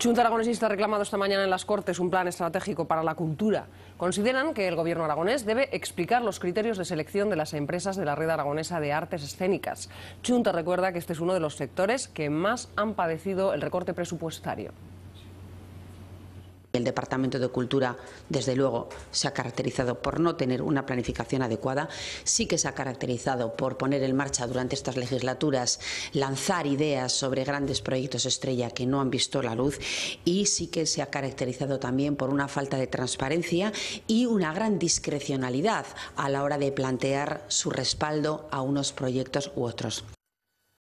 Junta Aragonesista ha reclamado esta mañana en las Cortes un plan estratégico para la cultura. Consideran que el gobierno aragonés debe explicar los criterios de selección de las empresas de la red aragonesa de artes escénicas. Chunta recuerda que este es uno de los sectores que más han padecido el recorte presupuestario el Departamento de Cultura, desde luego, se ha caracterizado por no tener una planificación adecuada, sí que se ha caracterizado por poner en marcha durante estas legislaturas, lanzar ideas sobre grandes proyectos estrella que no han visto la luz y sí que se ha caracterizado también por una falta de transparencia y una gran discrecionalidad a la hora de plantear su respaldo a unos proyectos u otros.